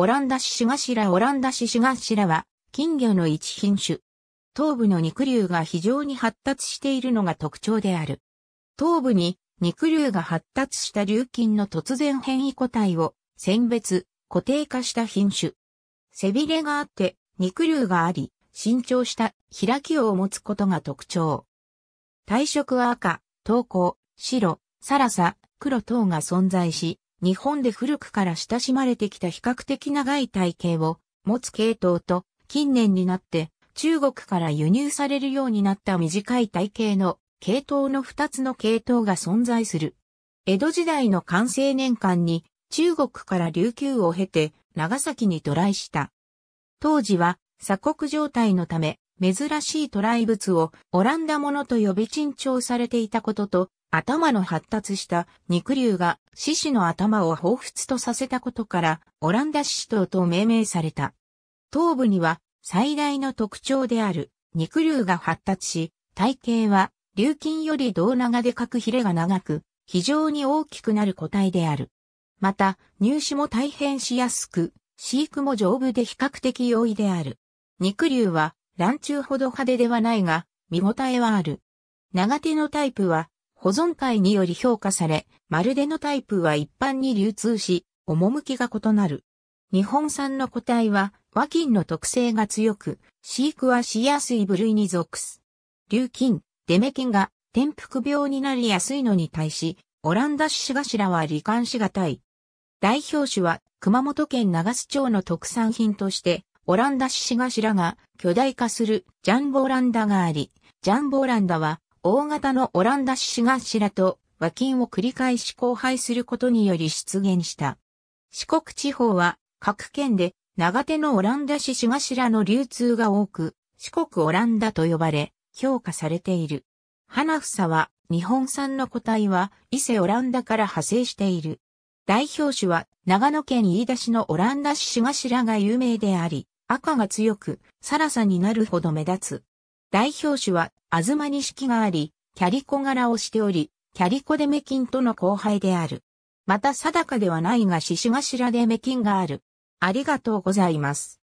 オランダシシガシラオランダシシガシラは金魚の一品種。頭部の肉瘤が非常に発達しているのが特徴である。頭部に肉瘤が発達した瘤筋の突然変異個体を選別、固定化した品種。背びれがあって肉瘤があり、伸長した開きを持つことが特徴。体色は赤、投稿、白、サラサ、黒等が存在し、日本で古くから親しまれてきた比較的長い体型を持つ系統と、近年になって中国から輸入されるようになった短い体型の系統の2つの系統が存在する。江戸時代の完成年間に中国から琉球を経て長崎に渡来した。当時は鎖国状態のため珍しい渡来物をオランダものと呼び珍重されていたことと頭の発達した肉竜が獅子の頭を彷彿とさせたことから、オランダ獅子頭と命名された。頭部には最大の特徴である肉竜が発達し、体型は竜筋より胴長で角ヒレが長く、非常に大きくなる個体である。また、入手も大変しやすく、飼育も丈夫で比較的容易である。肉竜は、卵中ほど派手ではないが、見応えはある。長手のタイプは、保存会により評価され、まるでのタイプは一般に流通し、趣が異なる。日本産の個体は和金の特性が強く、飼育はしやすい部類に属す。流金、デメ金が転覆病になりやすいのに対し、オランダ種頭は罹患しがたい。代表種は熊本県長洲町の特産品として、オランダ種頭が巨大化するジャンボオランダがあり、ジャンボオランダは大型のオランダ獅子頭と和金を繰り返し交配することにより出現した。四国地方は各県で長手のオランダ獅子頭の流通が多く、四国オランダと呼ばれ、評価されている。花房は日本産の個体は伊勢オランダから派生している。代表種は長野県飯田市のオランダ獅子頭が有名であり、赤が強く、サラサになるほど目立つ。代表種は、あずま式があり、キャリコ柄をしており、キャリコデメキンとの後輩である。また定かではないが獅子頭でメキンがある。ありがとうございます。